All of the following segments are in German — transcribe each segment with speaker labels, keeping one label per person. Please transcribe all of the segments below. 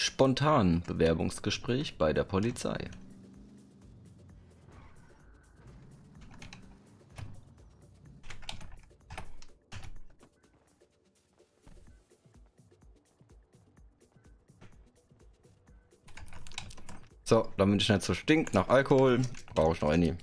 Speaker 1: spontan Bewerbungsgespräch bei der Polizei. So, damit ich nicht so stinkt nach Alkohol, brauche ich noch nie.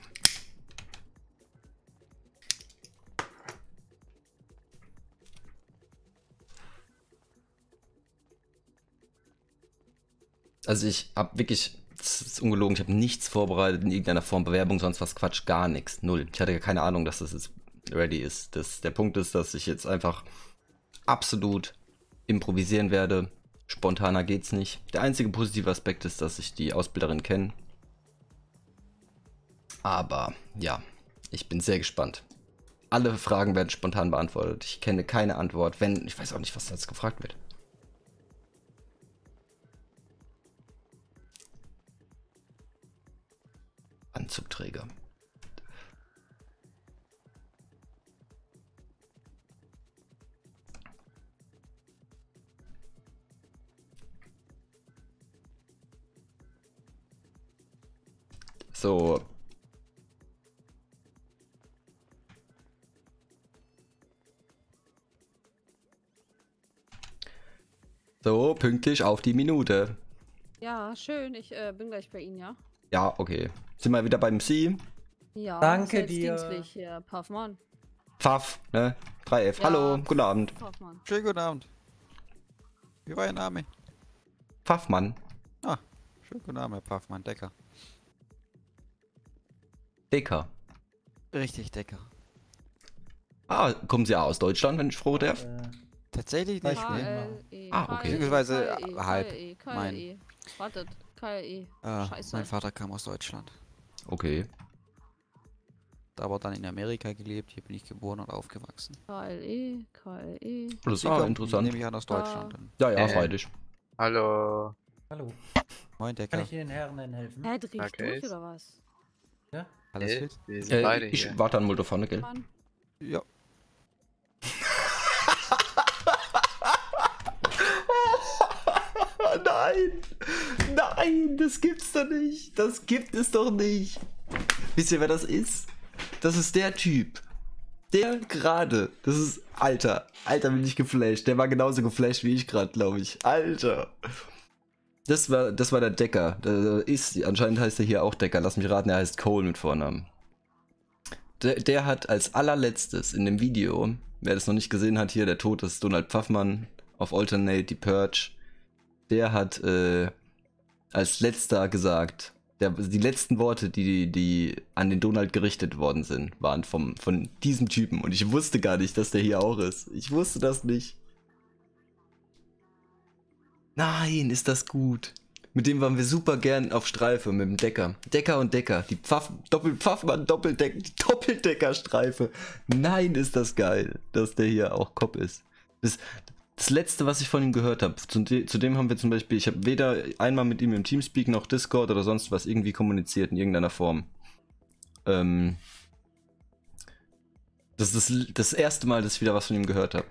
Speaker 1: also ich habe wirklich, das ist ungelogen, ich habe nichts vorbereitet in irgendeiner Form, Bewerbung, sonst was Quatsch, gar nichts, null. Ich hatte ja keine Ahnung, dass das jetzt ready ist. Das, der Punkt ist, dass ich jetzt einfach absolut improvisieren werde. Spontaner geht's nicht. Der einzige positive Aspekt ist, dass ich die Ausbilderin kenne. Aber ja, ich bin sehr gespannt. Alle Fragen werden spontan beantwortet. Ich kenne keine Antwort, wenn, ich weiß auch nicht, was da jetzt gefragt wird. keinen So. So, pünktlich auf die Minute.
Speaker 2: Ja, schön. Ich äh, bin gleich bei Ihnen, ja.
Speaker 1: Ja, okay. Sind wir wieder beim C?
Speaker 2: Ja, danke dir. Puffmann.
Speaker 1: Pfaff, ne? 3F. Ja, Hallo, guten Abend. Puffmann. Schönen guten Abend. Wie war Ihr Name? Pfaffmann. Ah, schönen guten Abend, Herr Pfaffmann, Decker. Decker. Richtig, Decker. Ah, kommen Sie auch aus Deutschland, wenn ich froh äh, darf? Äh, Tatsächlich nicht.
Speaker 2: E, ah, okay. E, Beziehungsweise e, halb. Mein. Wartet. KI. Äh, e. ah, Scheiße. Mein Vater
Speaker 1: kam aus Deutschland. Okay. Da aber dann in Amerika gelebt, hier bin ich geboren und aufgewachsen.
Speaker 2: KLE, KLE. Oh, das ist auch interessant. Nehme ich an aus ah. Deutschland. Ja, ja, äh. freilich. Hallo. Hallo. Moin, Decker. Kann ich den Herren denn helfen? Hä, drehst okay. durch oder was?
Speaker 1: Ja? Alles fit? Äh, ich warte an Multofone, gell? Ja. Nein! Nein, das gibt's doch nicht! Das gibt es doch nicht! Wisst ihr, wer das ist? Das ist der Typ. Der gerade. Das ist. Alter. Alter, bin ich geflasht. Der war genauso geflasht wie ich gerade, glaube ich. Alter. Das war, das war der Decker. Der ist, anscheinend heißt er hier auch Decker. Lass mich raten, er heißt Cole mit Vornamen. Der, der hat als allerletztes in dem Video, wer das noch nicht gesehen hat, hier, der Tod des Donald Pfaffmann auf Alternate, die Purge der hat äh, als letzter gesagt, der, die letzten Worte, die, die an den Donald gerichtet worden sind, waren vom, von diesem Typen. Und ich wusste gar nicht, dass der hier auch ist. Ich wusste das nicht. Nein, ist das gut. Mit dem waren wir super gern auf Streife, mit dem Decker. Decker und Decker. Die Pfaff, Doppel, Pfaffmann, Doppeldecker, die Doppeldeckerstreife. Nein, ist das geil, dass der hier auch Kopf ist. Das, das letzte, was ich von ihm gehört habe. Zudem haben wir zum Beispiel, ich habe weder einmal mit ihm im Teamspeak noch Discord oder sonst was irgendwie kommuniziert in irgendeiner Form. Ähm, das ist das, das erste Mal, dass ich wieder was von ihm gehört habe.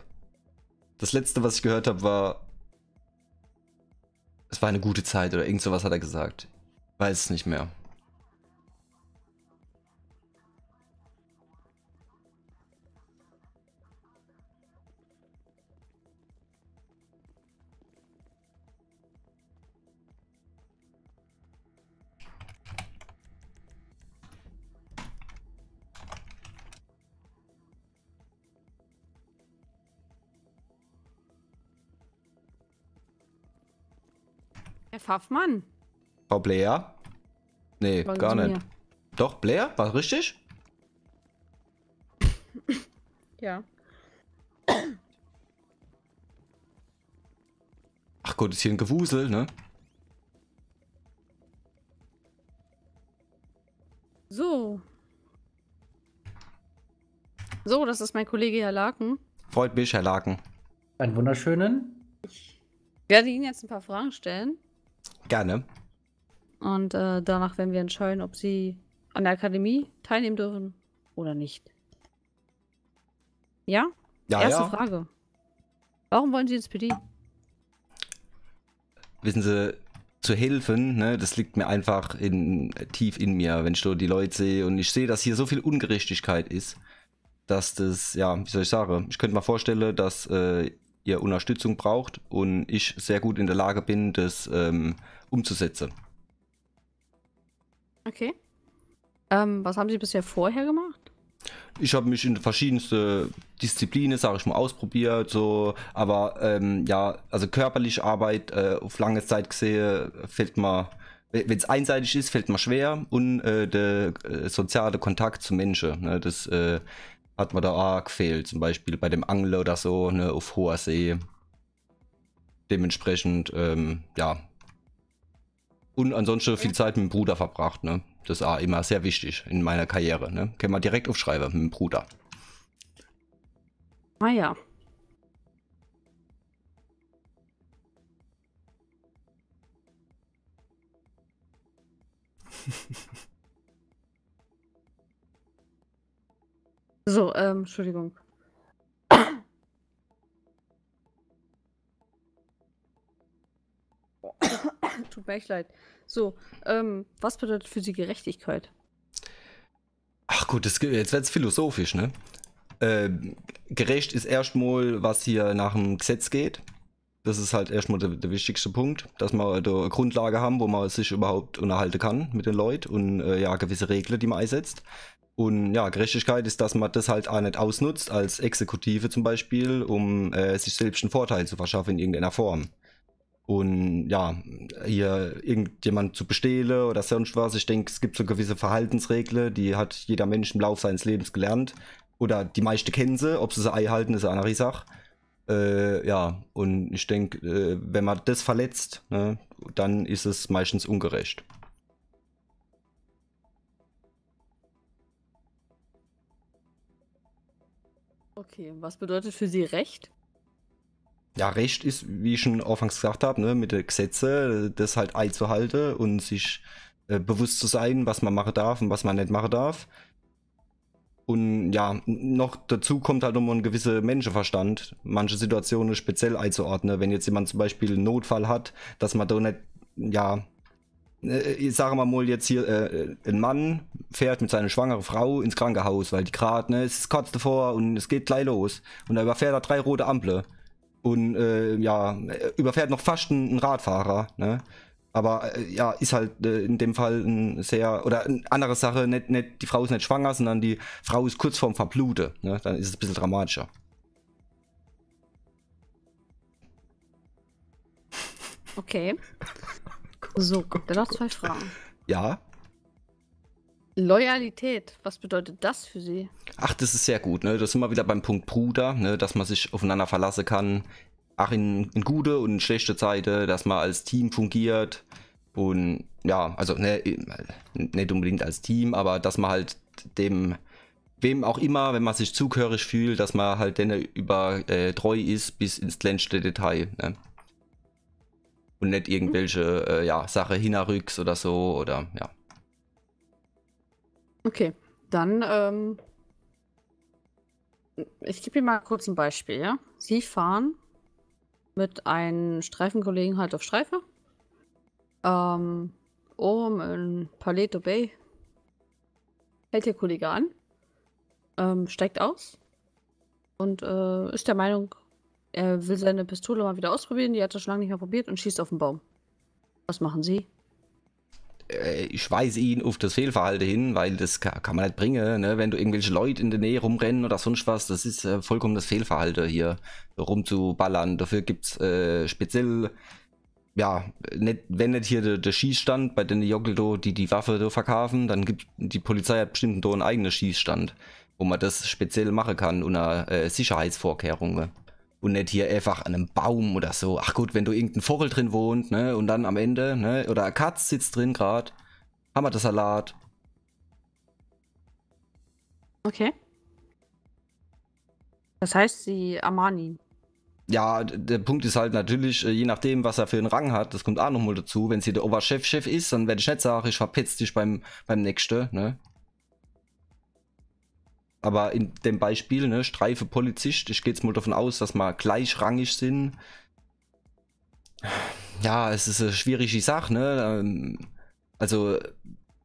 Speaker 1: Das letzte, was ich gehört habe, war, es war eine gute Zeit oder irgend sowas hat er gesagt. Weiß es nicht mehr.
Speaker 2: Herr Pfaffmann.
Speaker 1: Frau Blair? Nee, Wollen gar nicht. Mir. Doch, Blair? War richtig? ja. Ach Gott, ist hier ein Gewusel, ne?
Speaker 2: So. So, das ist mein Kollege Herr Laken.
Speaker 1: Freut mich, Herr Laken. Einen wunderschönen. Ich
Speaker 2: werde Ihnen jetzt ein paar Fragen stellen. Gerne. Und äh, danach werden wir entscheiden, ob sie an der Akademie teilnehmen dürfen oder nicht. Ja? ja Erste ja. Frage. Warum wollen Sie ins PD?
Speaker 1: Wissen Sie, zu helfen, ne, das liegt mir einfach in, tief in mir, wenn ich so die Leute sehe und ich sehe, dass hier so viel Ungerechtigkeit ist, dass das, ja, wie soll ich sagen, ich könnte mir vorstellen, dass äh, ihr Unterstützung braucht und ich sehr gut in der Lage bin, das ähm, umzusetzen.
Speaker 2: Okay. Ähm, was haben Sie bisher vorher gemacht?
Speaker 1: Ich habe mich in verschiedenste Disziplinen, sage ich mal, ausprobiert, so, aber ähm, ja, also körperliche Arbeit äh, auf lange Zeit gesehen fällt mir, wenn es einseitig ist, fällt mir schwer und äh, der äh, soziale Kontakt zu Menschen, ne, das äh, hat mir da auch gefehlt. Zum Beispiel bei dem Angler oder so, ne, auf hoher See. Dementsprechend, ähm, ja. Und ansonsten viel Zeit mit dem Bruder verbracht, ne. Das war immer sehr wichtig in meiner Karriere, ne. Können wir direkt aufschreiben, mit dem Bruder.
Speaker 2: Ah ja. So, ähm, Entschuldigung. Tut mir echt leid. So, ähm, was bedeutet für Sie Gerechtigkeit?
Speaker 1: Ach gut, das, jetzt wird es philosophisch, ne? Äh, gerecht ist erstmal, was hier nach dem Gesetz geht. Das ist halt erstmal der, der, wichtigste Punkt, dass wir eine Grundlage haben, wo man sich überhaupt unterhalten kann mit den Leuten und äh, ja, gewisse Regeln, die man einsetzt. Und ja, Gerechtigkeit ist, dass man das halt auch nicht ausnutzt, als Exekutive zum Beispiel, um äh, sich selbst einen Vorteil zu verschaffen in irgendeiner Form. Und ja, hier irgendjemand zu bestehlen oder sonst was. Ich denke, es gibt so gewisse Verhaltensregeln, die hat jeder Mensch im Laufe seines Lebens gelernt. Oder die meisten kennen sie, ob sie sie einhalten, ist eine andere Sache. Äh, ja, und ich denke, äh, wenn man das verletzt, ne, dann ist es meistens ungerecht.
Speaker 2: Okay, was bedeutet für Sie Recht?
Speaker 1: Ja, Recht ist, wie ich schon anfangs gesagt habe, ne, mit den Gesetzen, das halt einzuhalten und sich äh, bewusst zu sein, was man machen darf und was man nicht machen darf. Und ja, noch dazu kommt halt um einen gewissen Menschenverstand, manche Situationen speziell einzuordnen. Wenn jetzt jemand zum Beispiel einen Notfall hat, dass man da nicht, ja, äh, ich sage mal mal jetzt hier, äh, ein Mann fährt mit seiner schwangeren Frau ins Krankenhaus, weil die gerade, ne, es ist kurz davor und es geht gleich los. Und da überfährt er drei rote Ampeln. Und äh, ja, überfährt noch fast einen Radfahrer, ne? Aber äh, ja, ist halt äh, in dem Fall ein sehr, oder eine andere Sache, nicht, nicht, die Frau ist nicht schwanger, sondern die Frau ist kurz vorm Verblute. Ne? Dann ist es ein bisschen dramatischer.
Speaker 2: Okay. So, dann noch zwei Fragen. Ja. Loyalität, was bedeutet das für Sie?
Speaker 1: Ach, das ist sehr gut, ne? Das sind wir wieder beim Punkt Bruder, ne? dass man sich aufeinander verlassen kann, auch in, in gute und in schlechte Zeiten, dass man als Team fungiert und ja, also ne, äh, nicht unbedingt als Team, aber dass man halt dem, wem auch immer, wenn man sich zugehörig fühlt, dass man halt denen über äh, treu ist bis ins kleinste Detail. Ne? Und nicht irgendwelche äh, ja, Sache hinterrücks oder so oder ja.
Speaker 2: Okay, dann ähm, ich gebe dir mal kurz ein Beispiel, ja? Sie fahren mit einem Streifenkollegen halt auf Streife. Ähm, oben in Paleto Bay hält der Kollege an, ähm, steigt aus und äh, ist der Meinung, er will seine Pistole mal wieder ausprobieren. Die hat er schon lange nicht mehr probiert und schießt auf den Baum. Was machen Sie?
Speaker 1: Äh, ich weise ihn auf das Fehlverhalten hin, weil das kann, man nicht bringen, ne? wenn du irgendwelche Leute in der Nähe rumrennen oder sonst was, das ist äh, vollkommen das Fehlverhalten hier rumzuballern. Dafür gibt es äh, speziell, ja, nicht, wenn nicht hier der de Schießstand bei den Jockeldo, die die Waffe do verkaufen, dann gibt die Polizei hat bestimmt do einen eigenen Schießstand, wo man das speziell machen kann unter äh, Sicherheitsvorkehrungen und nicht hier einfach an einem Baum oder so. Ach gut, wenn du irgendein Vogel drin wohnt, ne, und dann am Ende, ne, oder eine Katz sitzt drin gerade, haben wir das Salat.
Speaker 2: Okay. Das heißt, sie Amani.
Speaker 1: Ja, der Punkt ist halt natürlich, äh, je nachdem, was er für einen Rang hat, das kommt auch nochmal dazu. Wenn sie der Oberchef-Chef ist, dann werde ich nicht sagen, ich verpetz dich beim, beim Nächsten, ne? Aber in dem Beispiel, ne, Streife Polizist, ich gehe jetzt mal davon aus, dass wir gleichrangig sind. Ja, es ist eine schwierige Sache, ne? Ähm, also,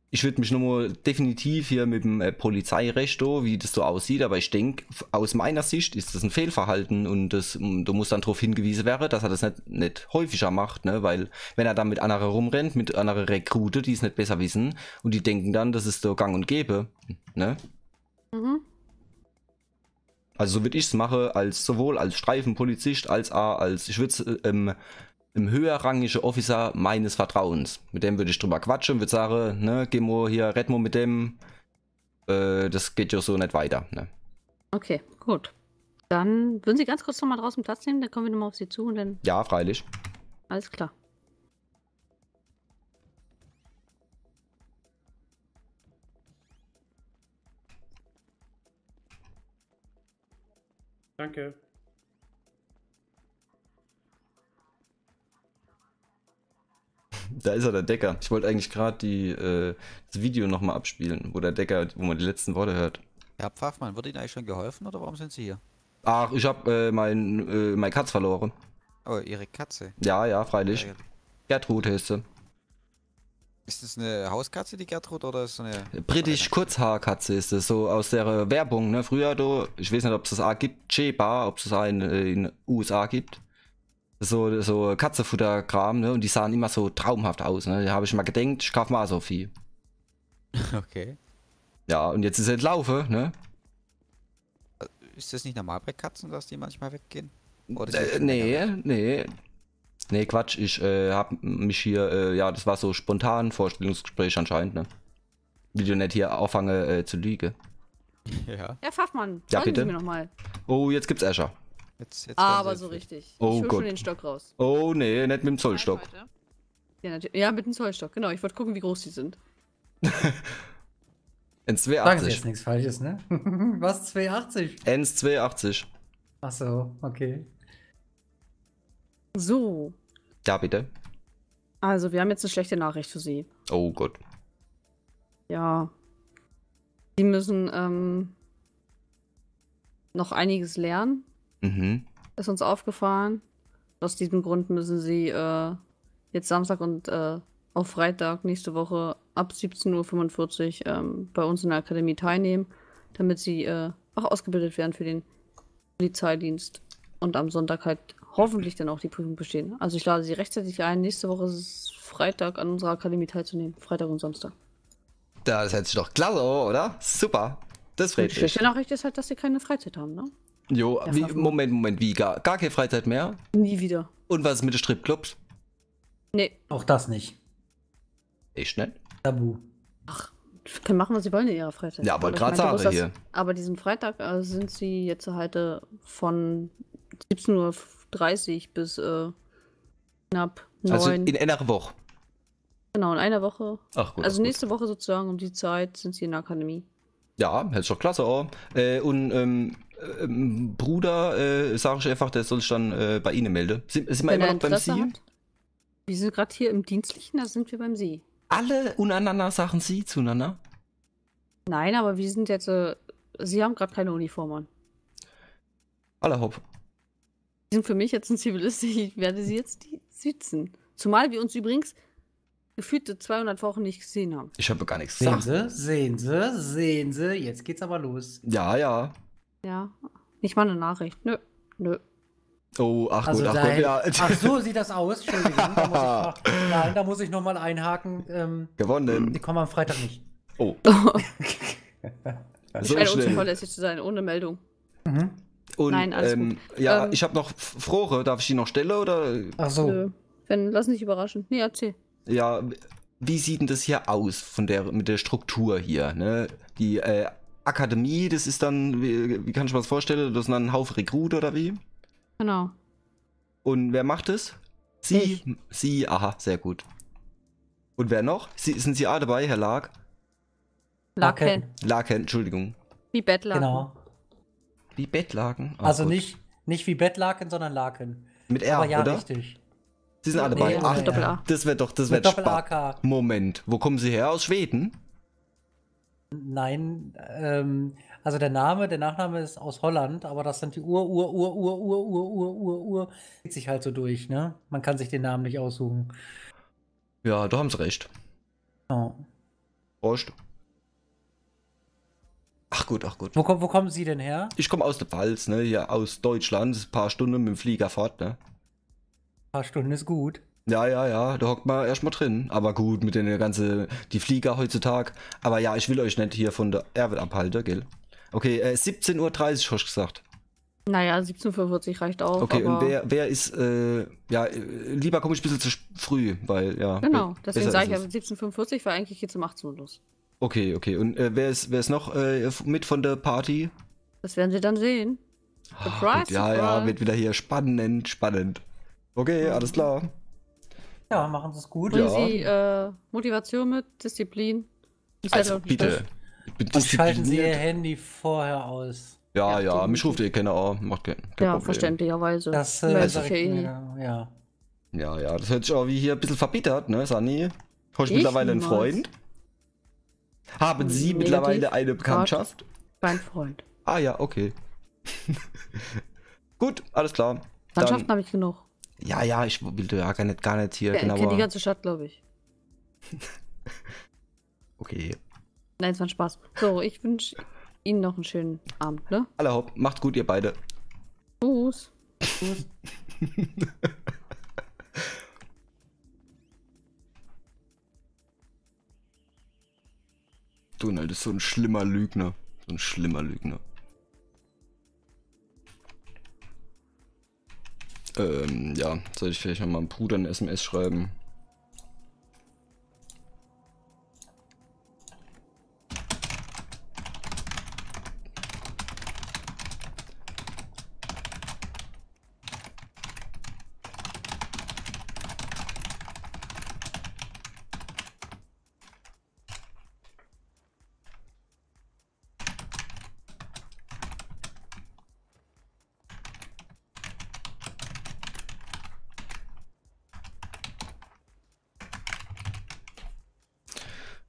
Speaker 1: ich würde mich nochmal definitiv hier mit dem äh, Polizeirecht, wie das so aussieht, aber ich denke, aus meiner Sicht ist das ein Fehlverhalten und das, hm, du musst dann darauf hingewiesen werden, dass er das nicht, nicht häufiger macht, ne? weil wenn er dann mit anderen rumrennt, mit anderen Rekruten, die es nicht besser wissen und die denken dann, das ist so gang und gäbe. Ne? Mhm. Also so wie ich es mache, als sowohl als Streifenpolizist als auch als ich würde äh, ähm, im ähm, höherrangigen Officer meines Vertrauens. Mit dem würde ich drüber quatschen, und würde sagen, ne, geh mal hier, red mal mit dem. Äh, das geht ja so nicht weiter. Ne?
Speaker 2: Okay, gut. Dann würden Sie ganz kurz nochmal draußen Platz nehmen, dann kommen wir nochmal auf Sie zu und dann.
Speaker 1: Ja, freilich.
Speaker 2: Alles klar. Danke.
Speaker 1: Da ist er, der Decker. Ich wollte eigentlich gerade äh, das Video nochmal abspielen, wo der Decker, wo man die letzten Worte hört. Herr Pfaffmann, wird Ihnen eigentlich schon geholfen oder warum sind Sie hier? Ach, ich habe äh, mein, äh, meine Katz verloren. Oh, Ihre Katze? Ja, ja, freilich. Ja, ja. Gertrud heißt sie. Ist das eine Hauskatze, die Gertrud, oder ist so eine. Britisch Kurzhaarkatze ist das, so aus der Werbung, ne? Früher, du, ich weiß nicht, ob es das A gibt, Cheba, ob es das A in, äh, in USA gibt. So, so Katzefutterkram, ne? Und die sahen immer so traumhaft aus, ne? Da habe ich mal gedenkt, ich kauf mal so viel. Okay. Ja, und jetzt ist es entlaufen, ne? Ist das nicht normal bei Katzen, dass die manchmal weggehen? Oder äh, nee, nee. Nee, Quatsch, ich äh, hab mich hier, äh, ja, das war so spontan Vorstellungsgespräch anscheinend, ne? Wie du nicht hier auffange äh, zu liegen.
Speaker 2: Ja. Herr Pfaffmann, ja, bitte. Sie mir nochmal.
Speaker 1: Oh, jetzt gibt's Escher.
Speaker 2: Jetzt, jetzt aber so richtig. Oh ich hol Gott. schon den Stock raus.
Speaker 1: Oh nee, nicht mit dem Zollstock.
Speaker 2: Ja, ja mit dem Zollstock, genau. Ich wollte gucken, wie groß die sind.
Speaker 1: n 280. Sagen Sie jetzt nichts Falsches, ne?
Speaker 2: Was, 280?
Speaker 1: n 280. Ach so, okay. So. Ja, bitte.
Speaker 2: Also, wir haben jetzt eine schlechte Nachricht für Sie. Oh Gott. Ja. Sie müssen ähm, noch einiges lernen. Mhm. Ist uns aufgefallen. Aus diesem Grund müssen Sie äh, jetzt Samstag und äh, auch Freitag nächste Woche ab 17.45 Uhr ähm, bei uns in der Akademie teilnehmen, damit Sie äh, auch ausgebildet werden für den Polizeidienst und am Sonntag halt hoffentlich dann auch die Prüfung bestehen. Also ich lade sie rechtzeitig ein. Nächste Woche ist es Freitag an unserer Akademie teilzunehmen. Freitag und Samstag.
Speaker 1: Das hört sich doch klasse, oder? Super. Das freut mich. Die
Speaker 2: Nachricht ist halt, dass sie keine Freizeit haben, ne?
Speaker 1: Jo, wie, Moment, Moment, wie? Gar, gar keine Freizeit mehr? Nie wieder. Und was ist mit den Stripclubs? Nee. Auch das nicht. Ich schnell? Tabu. Ach,
Speaker 2: können machen, was sie wollen in ihrer Freizeit. Ja, aber gerade sagen hier. aber diesen Freitag äh, sind sie jetzt halt äh, von 17 Uhr 30 bis äh, knapp 9. Also in einer Woche. Genau, in einer Woche. Ach gut. Also nächste gut. Woche sozusagen um die Zeit sind sie in der Akademie.
Speaker 1: Ja, hört sich doch klasse Oh. Äh, und ähm, ähm, Bruder, äh, sage ich einfach, der soll sich dann äh, bei Ihnen melden. Sind, sind wir immer noch beim Sie? Hat?
Speaker 2: Wir sind gerade hier im Dienstlichen, da sind wir beim Sie.
Speaker 1: Alle untereinander sagen Sie zueinander?
Speaker 2: Nein, aber wir sind jetzt, äh, Sie haben gerade keine Uniform an. Hopp. Die sind für mich jetzt ein Zivilist, ich werde sie jetzt sitzen. Zumal wir uns übrigens gefühlte 200 Wochen nicht gesehen haben.
Speaker 1: Ich habe gar nichts gesehen. Sehen Sie, sehen Sie, sehen Sie, jetzt geht's aber los. Ja, ja.
Speaker 2: Ja, nicht mal eine Nachricht. Nö, nö.
Speaker 1: Oh, ach also gut, ach, gut ja. ach so sieht das aus. Entschuldigung, da muss ich nein, da muss ich nochmal
Speaker 2: einhaken.
Speaker 1: Ähm, Gewonnen. Die kommen am Freitag nicht. Oh. so ich scheine unzuverlässig
Speaker 2: zu sein, ohne Meldung.
Speaker 1: Mhm. Und, Nein, alles ähm, gut. Ja, ähm, ich habe noch Frohre. Darf ich die noch stellen oder? Ach so.
Speaker 2: Wenn, lass nicht überraschen. Nee, erzähl.
Speaker 1: Ja, wie sieht denn das hier aus von der mit der Struktur hier? Ne? Die äh, Akademie, das ist dann, wie, wie kann ich mir das vorstellen? Das sind dann ein Haufen Rekrut oder wie? Genau. Und wer macht es? Sie. Ich. Sie, aha, sehr gut. Und wer noch? Sie, sind Sie auch dabei, Herr Lark? Larken. Larken, Entschuldigung.
Speaker 2: Wie Bettler. Genau.
Speaker 1: Wie Bettlaken? Ach, oh also nicht,
Speaker 2: nicht wie Bettlaken, sondern Laken.
Speaker 1: Mit R, Aber ja, oder? richtig. Sie sind alle nee, bei Ach, ja. Doppel A. Das wird doch, das wird Moment, wo kommen sie her? Aus Schweden?
Speaker 2: Nein, ähm, also der
Speaker 1: Name, der Nachname ist aus Holland, aber das sind die Ur, Ur, Ur, Ur, Ur, Ur, Ur, Ur, Ur. Geht sich halt so durch, ne? Man kann sich den Namen nicht aussuchen. Ja, du haben sie recht. Oh. Prost. Ach gut, ach gut. Wo, wo kommen Sie denn her? Ich komme aus der Pfalz, ne? Hier aus Deutschland. ein paar Stunden mit dem Flieger fort, ne? Ein paar Stunden ist gut. Ja, ja, ja, da hockt man erstmal drin. Aber gut, mit den ganzen, die Flieger heutzutage. Aber ja, ich will euch nicht hier von der Erwin abhalten, gell? Okay, äh, 17.30 Uhr hast du gesagt.
Speaker 2: Naja, 17.45 Uhr reicht auch. Okay, und wer,
Speaker 1: wer ist, äh, ja, äh, lieber komme ich ein bisschen zu früh, weil, ja. Genau, äh, deswegen sage ich ja,
Speaker 2: 17.45 Uhr, weil eigentlich geht es um 18 Uhr los.
Speaker 1: Okay, okay. Und äh, wer, ist, wer ist noch äh, mit von der Party?
Speaker 2: Das werden Sie dann sehen. Ah, surprise, oh, ja, ja, wird
Speaker 1: wieder hier spannend, spannend. Okay, alles klar.
Speaker 2: Ja, machen Sie es gut. Bringen ja. Sie äh, Motivation mit, Disziplin. Also bitte.
Speaker 1: Und schalten Sie Ihr Handy vorher aus. Ja, ja, ja mich ruft ihr Kenner auch, macht kein, kein Ja, Problem. verständlicherweise. Das äh, also, ich eh ja, ja. ja, das hört sich auch wie hier ein bisschen verbittert, ne, Sani? Hast du mittlerweile einen Freund? Haben Sie Negativ mittlerweile eine Bekanntschaft?
Speaker 2: Mein Freund.
Speaker 1: Ah ja, okay. Gut, alles klar. Landschaften habe ich genug. Ja, ja, ich will ja gar nicht, gar nicht hier. Ich genau, kenne die ganze
Speaker 2: Stadt, glaube ich.
Speaker 1: okay.
Speaker 2: Nein, es war ein Spaß. So, ich wünsche Ihnen noch einen schönen Abend, ne?
Speaker 1: Alle hopp, macht gut, ihr beide.
Speaker 2: Tschüss. Tschüss.
Speaker 1: Donald ist so ein schlimmer Lügner. So ein schlimmer Lügner. Ähm, ja, sollte ich vielleicht noch meinem Bruder ein SMS schreiben?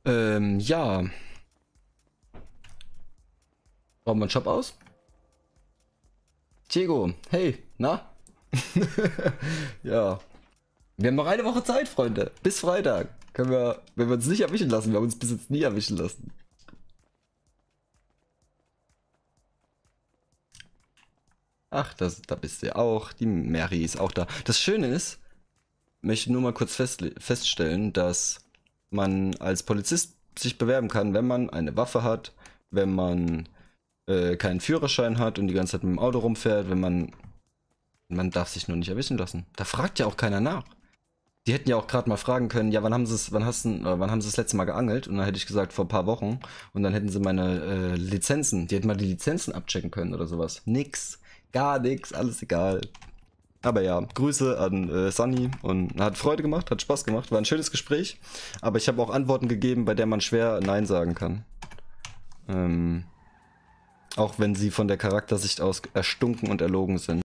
Speaker 1: Ähm, ja. Bauen wir einen Shop aus? Diego, hey, na? ja. Wir haben noch eine Woche Zeit, Freunde. Bis Freitag. Können wir, wenn wir uns nicht erwischen lassen, wir haben uns bis jetzt nie erwischen lassen. Ach, das, da bist du ja auch. Die Mary ist auch da. Das Schöne ist, möchte nur mal kurz fest, feststellen, dass man als Polizist sich bewerben kann, wenn man eine Waffe hat, wenn man äh, keinen Führerschein hat und die ganze Zeit mit dem Auto rumfährt, wenn man. Man darf sich nur nicht erwischen lassen. Da fragt ja auch keiner nach. Die hätten ja auch gerade mal fragen können, ja, wann haben sie es, wann hast du, äh, wann haben sie das letzte Mal geangelt? Und dann hätte ich gesagt, vor ein paar Wochen. Und dann hätten sie meine äh, Lizenzen, die hätten mal die Lizenzen abchecken können oder sowas. Nix. Gar nix, alles egal. Aber ja, Grüße an äh, Sunny und hat Freude gemacht, hat Spaß gemacht, war ein schönes Gespräch. Aber ich habe auch Antworten gegeben, bei der man schwer Nein sagen kann. Ähm, auch wenn sie von der Charaktersicht aus erstunken und erlogen sind.